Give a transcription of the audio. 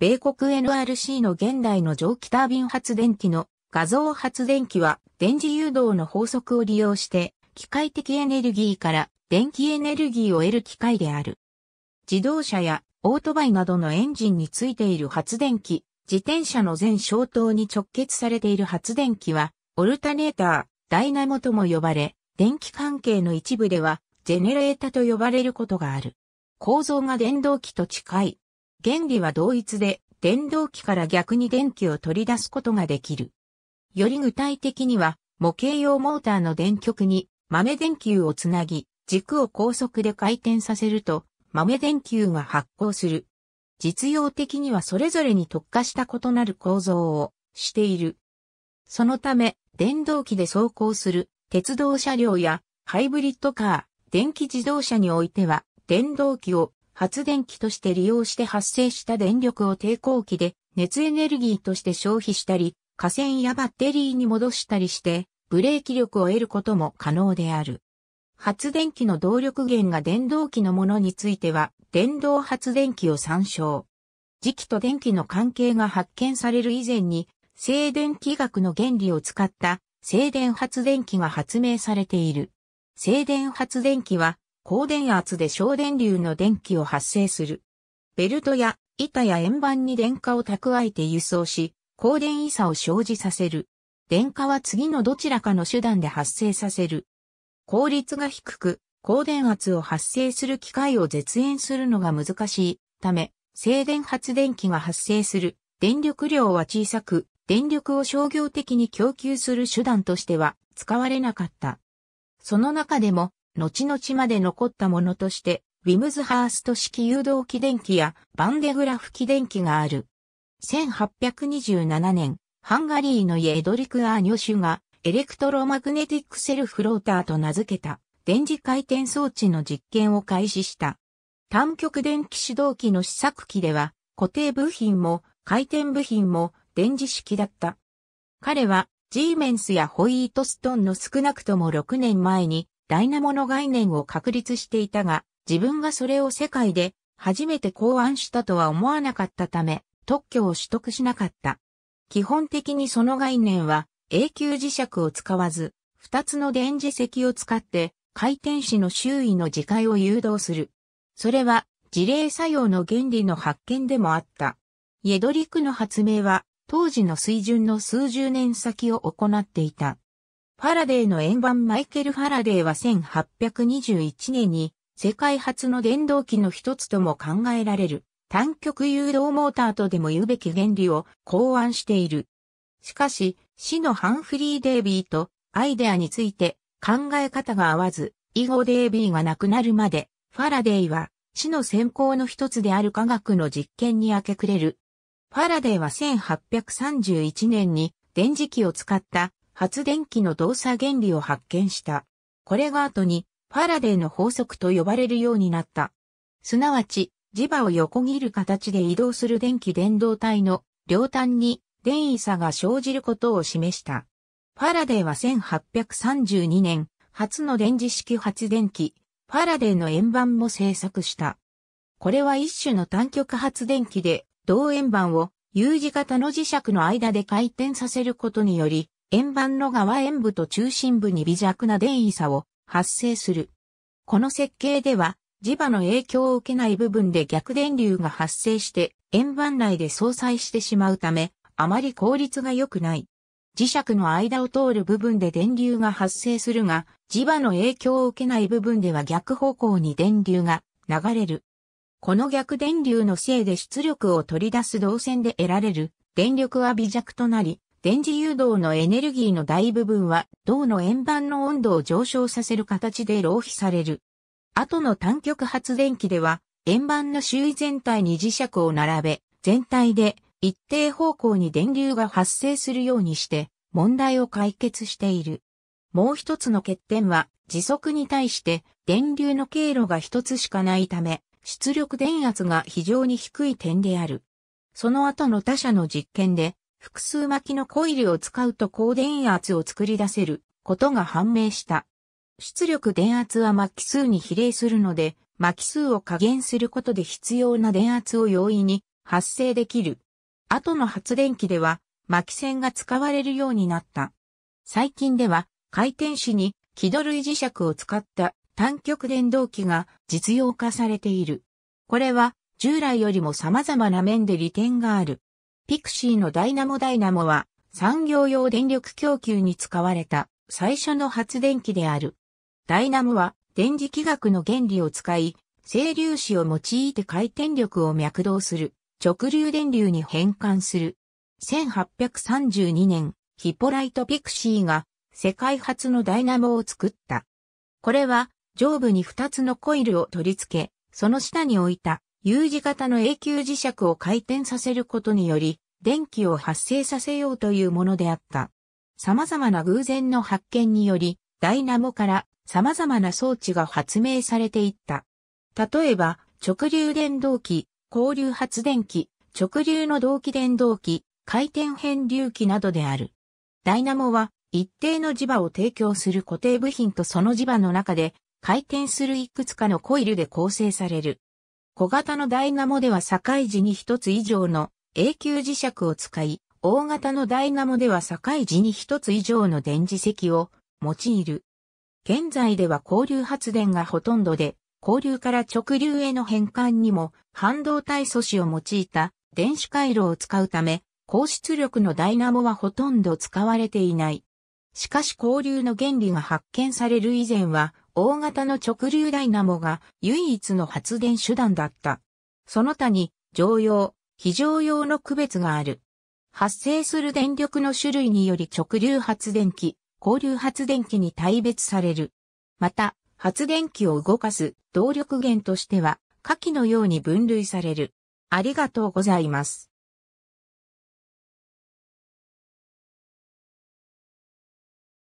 米国 NRC の現代の蒸気タービン発電機の画像発電機は電磁誘導の法則を利用して機械的エネルギーから電気エネルギーを得る機械である。自動車やオートバイなどのエンジンについている発電機、自転車の全消灯に直結されている発電機は、オルタネーター、ダイナモとも呼ばれ、電気関係の一部では、ジェネレータと呼ばれることがある。構造が電動機と近い、原理は同一で、電動機から逆に電気を取り出すことができる。より具体的には、模型用モーターの電極に豆電球をつなぎ、軸を高速で回転させると、豆電球が発光する。実用的にはそれぞれに特化した異なる構造をしている。そのため、電動機で走行する鉄道車両やハイブリッドカー、電気自動車においては、電動機を発電機として利用して発生した電力を抵抗器で熱エネルギーとして消費したり、架線やバッテリーに戻したりして、ブレーキ力を得ることも可能である。発電機の動力源が電動機のものについては、電動発電機を参照。磁気と電気の関係が発見される以前に、静電気学の原理を使った静電発電機が発明されている。静電発電機は高電圧で小電流の電気を発生する。ベルトや板や円盤に電荷を蓄えて輸送し、高電位差を生じさせる。電荷は次のどちらかの手段で発生させる。効率が低く、高電圧を発生する機械を絶縁するのが難しいため、静電発電機が発生する電力量は小さく、電力を商業的に供給する手段としては使われなかった。その中でも後々まで残ったものとして、ウィムズハースト式誘導機電機やバンデグラフ機電機がある。1827年、ハンガリーのイエドリク・アーニョシュがエレクトロマグネティックセルフローターと名付けた電磁回転装置の実験を開始した。単極電気指導機の試作機では固定部品も回転部品も電磁式だった。彼はジーメンスやホイートストンの少なくとも6年前にダイナモの概念を確立していたが、自分がそれを世界で初めて考案したとは思わなかったため、特許を取得しなかった。基本的にその概念は永久磁石を使わず、二つの電磁石を使って回転子の周囲の磁界を誘導する。それは事例作用の原理の発見でもあった。イェドリクの発明は当時の水準の数十年先を行っていた。ファラデーの円盤マイケル・ファラデーは1821年に世界初の電動機の一つとも考えられる単極誘導モーターとでも言うべき原理を考案している。しかし、死のハンフリー・デービーとアイデアについて考え方が合わず、以後デービーが亡くなるまで、ファラデーは死の先行の一つである科学の実験に明け暮れる。ファラデーは1831年に電磁気を使った発電機の動作原理を発見した。これが後に、ファラデーの法則と呼ばれるようになった。すなわち、磁場を横切る形で移動する電気伝導体の両端に電位差が生じることを示した。ファラデーは1832年、初の電磁式発電機、ファラデーの円盤も製作した。これは一種の単極発電機で、同円盤を U 字型の磁石の間で回転させることにより、円盤の側円部と中心部に微弱な電位差を発生する。この設計では、磁場の影響を受けない部分で逆電流が発生して円盤内で相殺してしまうため、あまり効率が良くない。磁石の間を通る部分で電流が発生するが、磁場の影響を受けない部分では逆方向に電流が流れる。この逆電流のせいで出力を取り出す導線で得られる電力は微弱となり、電磁誘導のエネルギーの大部分は銅の円盤の温度を上昇させる形で浪費される。後の単極発電機では円盤の周囲全体に磁石を並べ、全体で一定方向に電流が発生するようにして問題を解決している。もう一つの欠点は時速に対して電流の経路が一つしかないため出力電圧が非常に低い点である。その後の他社の実験で複数巻きのコイルを使うと高電圧を作り出せることが判明した。出力電圧は巻き数に比例するので、巻き数を加減することで必要な電圧を容易に発生できる。後の発電機では巻き線が使われるようになった。最近では回転子に気度類磁石を使った単極電動機が実用化されている。これは従来よりも様々な面で利点がある。ピクシーのダイナモダイナモは産業用電力供給に使われた最初の発電機である。ダイナモは電磁気学の原理を使い、整粒子を用いて回転力を脈動する直流電流に変換する。1832年、ヒポライト・ピクシーが世界初のダイナモを作った。これは上部に2つのコイルを取り付け、その下に置いた U 字型の永久磁石を回転させることにより、電気を発生させようというものであった。様々な偶然の発見により、ダイナモから様々な装置が発明されていった。例えば、直流電動機、交流発電機、直流の動機電動機、回転変流機などである。ダイナモは一定の磁場を提供する固定部品とその磁場の中で回転するいくつかのコイルで構成される。小型のダイナモでは境時に一つ以上の永久磁石を使い、大型のダイナモでは境時に一つ以上の電磁石を用いる。現在では交流発電がほとんどで、交流から直流への変換にも半導体素子を用いた電子回路を使うため、高出力のダイナモはほとんど使われていない。しかし交流の原理が発見される以前は、大型の直流ダイナモが唯一の発電手段だった。その他に常用、非常用の区別がある。発生する電力の種類により直流発電機、交流発電機に対別される。また、発電機を動かす動力源としては、下記のように分類される。ありがとうございます。